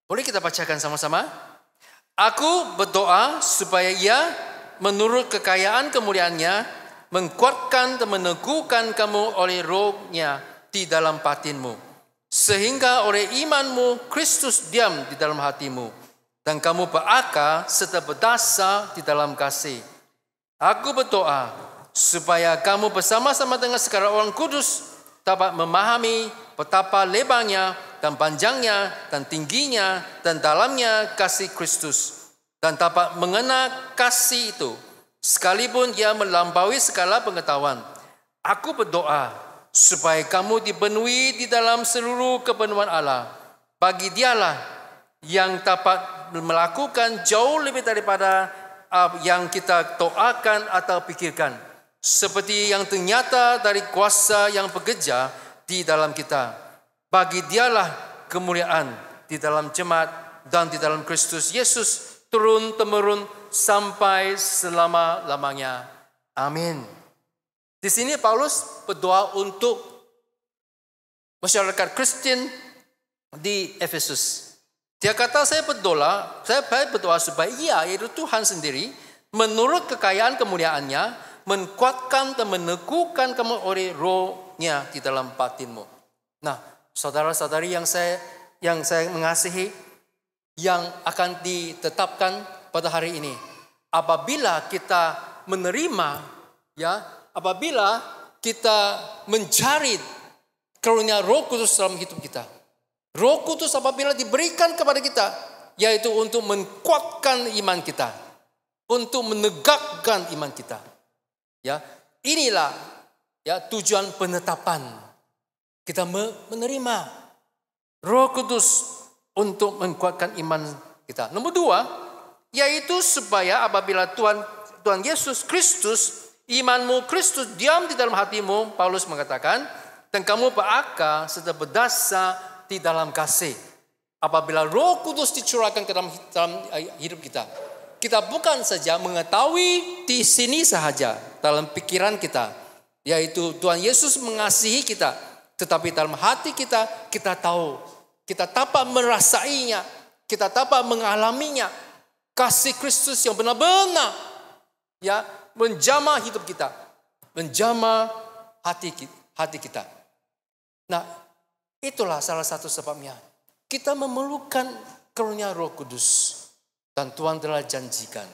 Boleh kita bacakan sama-sama? Aku berdoa supaya ia menurut kekayaan kemuliaannya mengkuatkan dan meneguhkan kamu oleh rohnya di dalam batinmu sehingga oleh imanmu Kristus diam di dalam hatimu dan kamu berakar serta berdasar di dalam kasih. Aku berdoa supaya kamu bersama-sama dengan segala orang kudus dapat memahami betapa lebarnya dan panjangnya dan tingginya dan dalamnya kasih Kristus dan dapat mengenal kasih itu sekalipun ia melampaui segala pengetahuan. Aku berdoa supaya kamu dibenui di dalam seluruh kepenuhan Allah. Bagi dialah yang dapat melakukan jauh lebih daripada ah, yang kita doakan atau pikirkan. Seperti yang ternyata dari kuasa yang bekerja di dalam kita. Bagi dialah kemuliaan di dalam jemaat dan di dalam Kristus Yesus turun-temurun sampai selama-lamanya. Amin. Di sini Paulus berdoa untuk masyarakat Kristen di Efesus. Dia kata saya berdoa, saya berdoa supaya ia yaitu Tuhan sendiri menurut kekayaan kemuliaannya menguatkan dan meneguhkan kamu oleh rohnya di dalam batinmu. Nah, saudara-saudari yang saya yang saya mengasihi yang akan ditetapkan pada hari ini. Apabila kita menerima ya apabila kita mencari karunia Roh Kudus dalam hidup kita. Roh Kudus apabila diberikan kepada kita yaitu untuk menguatkan iman kita, untuk menegakkan iman kita. Ya, inilah ya tujuan penetapan. Kita menerima Roh Kudus untuk menguatkan iman kita. Nomor dua, yaitu supaya apabila Tuhan Tuhan Yesus Kristus imanmu Kristus diam di dalam hatimu, Paulus mengatakan, dan kamu berakar serta berdasa di dalam kasih. Apabila Roh Kudus dicurahkan ke dalam, dalam eh, hidup kita, kita bukan saja mengetahui di sini sahaja dalam pikiran kita, yaitu Tuhan Yesus mengasihi kita, tetapi dalam hati kita kita tahu, kita dapat merasainya, kita dapat mengalaminya kasih Kristus yang benar-benar ya menjama hidup kita, menjama hati hati kita. Nah, itulah salah satu sebabnya kita memerlukan karunia Roh Kudus dan Tuhan telah janjikan.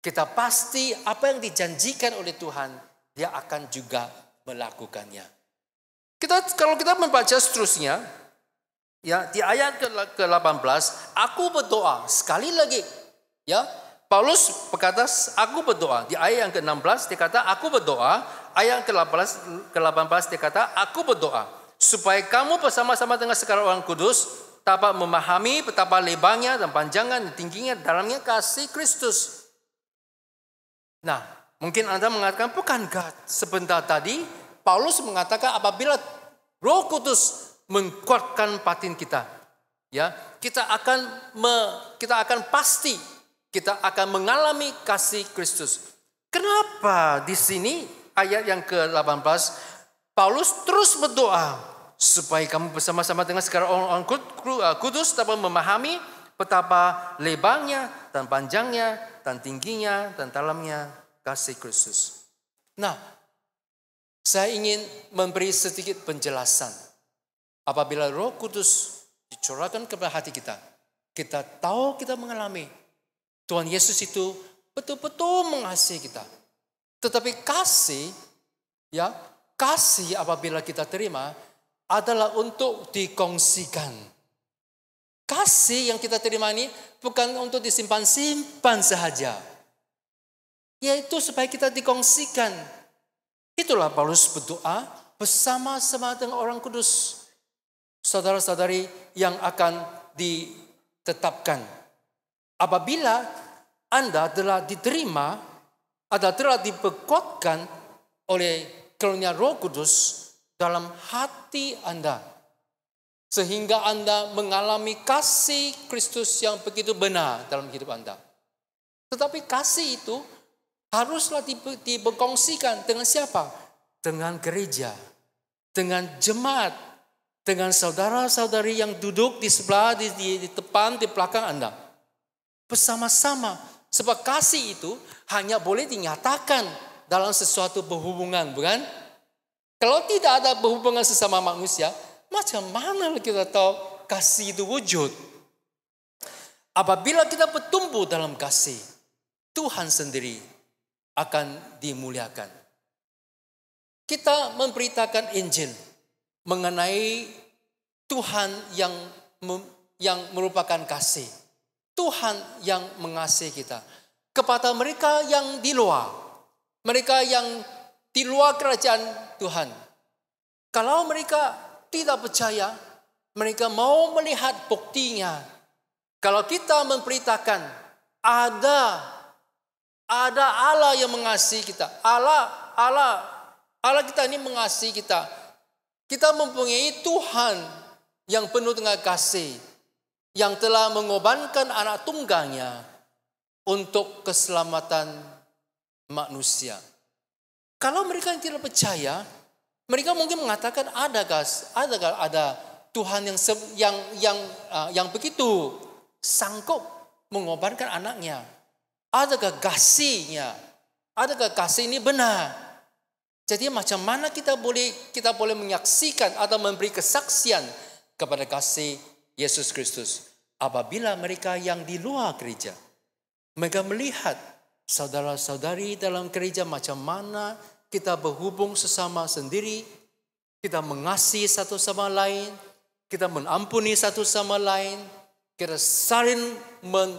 Kita pasti apa yang dijanjikan oleh Tuhan, dia akan juga melakukannya. Kita kalau kita membaca seterusnya, ya di ayat ke-18, aku berdoa sekali lagi, ya Paulus berkata, aku berdoa. Di ayat yang ke-16 dia kata, aku berdoa. Ayat yang ke-18, ke dia kata, aku berdoa. Supaya kamu bersama-sama dengan segala orang kudus, dapat memahami betapa lebarnya dan panjangnya dan tingginya dalamnya kasih Kristus. Nah, mungkin Anda mengatakan, bukankah sebentar tadi Paulus mengatakan apabila roh kudus menguatkan batin kita. ya Kita akan me, kita akan pasti kita akan mengalami kasih Kristus. Kenapa di sini ayat yang ke-18 Paulus terus berdoa supaya kamu bersama-sama dengan sekarang orang-orang eh, kudus dapat memahami betapa lebarnya dan panjangnya dan tingginya dan dalamnya kasih Kristus. Nah, saya ingin memberi sedikit penjelasan. Apabila Roh Kudus dicurahkan kepada hati kita, kita tahu kita mengalami Tuhan Yesus itu betul-betul mengasihi kita. Tetapi kasih, ya kasih apabila kita terima adalah untuk dikongsikan. Kasih yang kita terima ini bukan untuk disimpan-simpan saja. Yaitu supaya kita dikongsikan. Itulah Paulus berdoa bersama-sama dengan orang kudus. Saudara-saudari yang akan ditetapkan apabila Anda telah diterima atau telah diperkuatkan oleh karunia Roh Kudus dalam hati Anda. Sehingga Anda mengalami kasih Kristus yang begitu benar dalam hidup Anda. Tetapi kasih itu haruslah dibekongsikan dengan siapa? Dengan gereja, dengan jemaat, dengan saudara-saudari yang duduk di sebelah, di, di, di depan, di belakang Anda bersama-sama. Sebab kasih itu hanya boleh dinyatakan dalam sesuatu berhubungan, bukan? Kalau tidak ada berhubungan sesama manusia, macam mana kita tahu kasih itu wujud? Apabila kita bertumbuh dalam kasih, Tuhan sendiri akan dimuliakan. Kita memberitakan Injil mengenai Tuhan yang yang merupakan kasih. Tuhan yang mengasihi kita. Kepada mereka yang di luar, mereka yang di luar kerajaan Tuhan. Kalau mereka tidak percaya, mereka mau melihat buktinya. Kalau kita memberitakan ada ada Allah yang mengasihi kita. Allah Allah Allah kita ini mengasihi kita. Kita mempunyai Tuhan yang penuh dengan kasih yang telah mengorbankan anak tunggangnya untuk keselamatan manusia. Kalau mereka yang tidak percaya, mereka mungkin mengatakan ada gas, ada ada Tuhan yang yang yang ah, yang begitu sanggup mengorbankan anaknya. ada Adakah kasihnya? Adakah kasih ini benar? Jadi macam mana kita boleh kita boleh menyaksikan atau memberi kesaksian kepada kasih Yesus Kristus. Apabila mereka yang di luar gereja, mereka melihat saudara-saudari dalam gereja macam mana kita berhubung sesama sendiri, kita mengasihi satu sama lain, kita mengampuni satu sama lain, kita saling men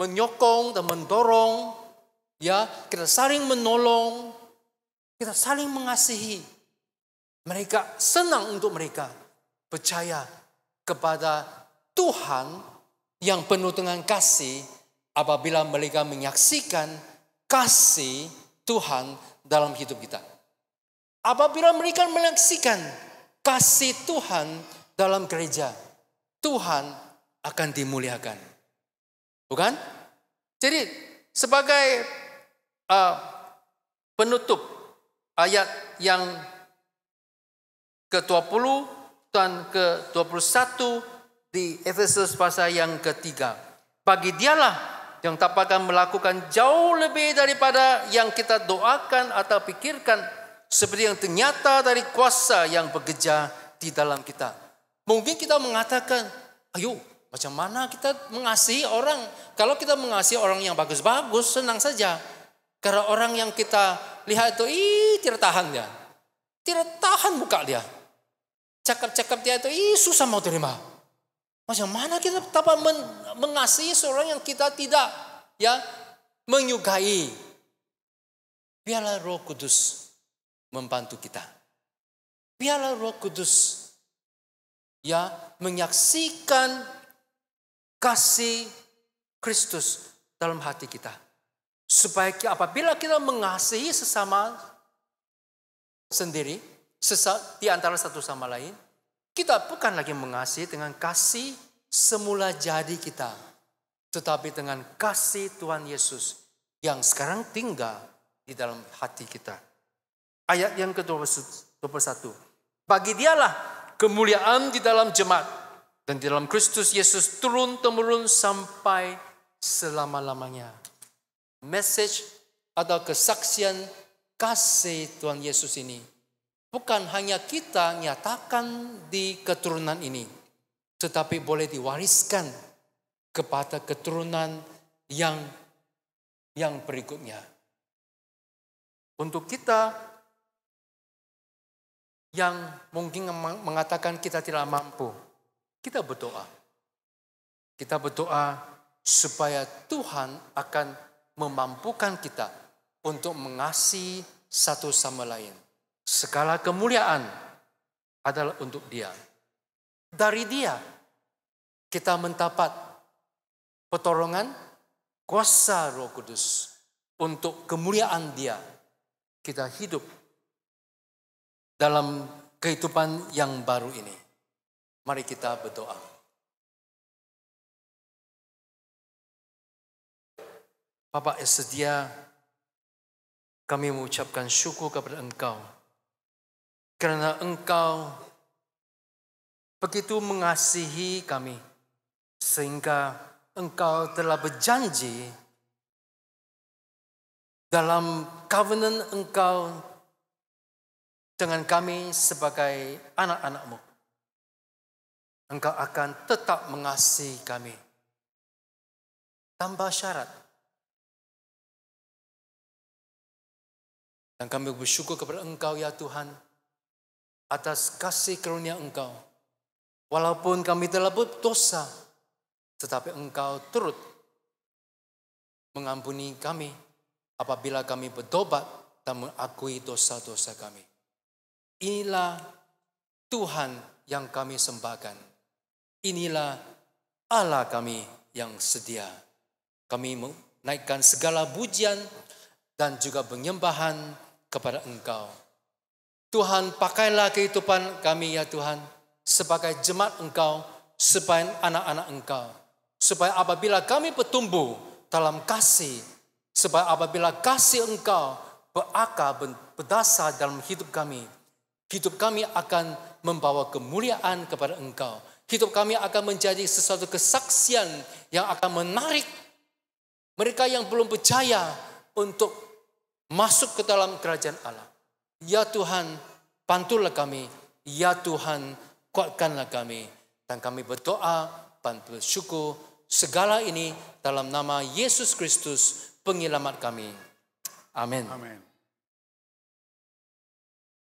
menyokong dan mendorong, ya, kita saling menolong, kita saling mengasihi. Mereka senang untuk mereka percaya kepada Tuhan yang penuh dengan kasih apabila mereka menyaksikan kasih Tuhan dalam hidup kita. Apabila mereka menyaksikan kasih Tuhan dalam gereja, Tuhan akan dimuliakan. Bukan? Jadi sebagai uh, penutup ayat yang ke-20 dan ke-21 di Efesus pasal yang ketiga. Bagi dialah yang tak akan melakukan jauh lebih daripada yang kita doakan atau pikirkan seperti yang ternyata dari kuasa yang bekerja di dalam kita. Mungkin kita mengatakan, ayo macam mana kita mengasihi orang. Kalau kita mengasihi orang yang bagus-bagus, senang saja. Karena orang yang kita lihat itu, ih tidak tahan dia. Tidak tahan muka dia cakap-cakap dia itu ih susah mau terima. Macam mana kita dapat mengasihi seorang yang kita tidak ya menyukai. Biarlah Roh Kudus membantu kita. Biarlah Roh Kudus ya menyaksikan kasih Kristus dalam hati kita. Supaya apabila kita mengasihi sesama sendiri, sesat di antara satu sama lain, kita bukan lagi mengasihi dengan kasih semula jadi kita, tetapi dengan kasih Tuhan Yesus yang sekarang tinggal di dalam hati kita. Ayat yang ke-21. Bagi dialah kemuliaan di dalam jemaat dan di dalam Kristus Yesus turun-temurun sampai selama-lamanya. Message atau kesaksian kasih Tuhan Yesus ini bukan hanya kita nyatakan di keturunan ini, tetapi boleh diwariskan kepada keturunan yang yang berikutnya. Untuk kita yang mungkin mengatakan kita tidak mampu, kita berdoa. Kita berdoa supaya Tuhan akan memampukan kita untuk mengasihi satu sama lain. Segala kemuliaan adalah untuk dia. Dari dia kita mendapat pertolongan kuasa roh kudus. Untuk kemuliaan dia kita hidup dalam kehidupan yang baru ini. Mari kita berdoa. Bapak sedia kami mengucapkan syukur kepada Engkau Karena engkau begitu mengasihi kami sehingga engkau telah berjanji dalam covenant engkau dengan kami sebagai anak-anakmu. Engkau akan tetap mengasihi kami tanpa syarat. Dan kami bersyukur kepada engkau ya Tuhan. atas kasih karunia engkau. Walaupun kami telah berdosa, tetapi engkau turut mengampuni kami apabila kami bertobat dan mengakui dosa-dosa kami. Inilah Tuhan yang kami sembahkan. Inilah Allah kami yang sedia. Kami menaikkan segala pujian dan juga penyembahan kepada Engkau. Tuhan pakailah kehidupan kami ya Tuhan sebagai jemaat Engkau, supaya anak-anak Engkau. Supaya apabila kami bertumbuh dalam kasih, supaya apabila kasih Engkau berakar berdasar dalam hidup kami, hidup kami akan membawa kemuliaan kepada Engkau. Hidup kami akan menjadi sesuatu kesaksian yang akan menarik mereka yang belum percaya untuk masuk ke dalam kerajaan Allah. Ya Tuhan, pantullah kami. Ya Tuhan, kuatkanlah kami. Dan kami berdoa dan bersyukur segala ini dalam nama Yesus Kristus, Pengilamat kami. Amin.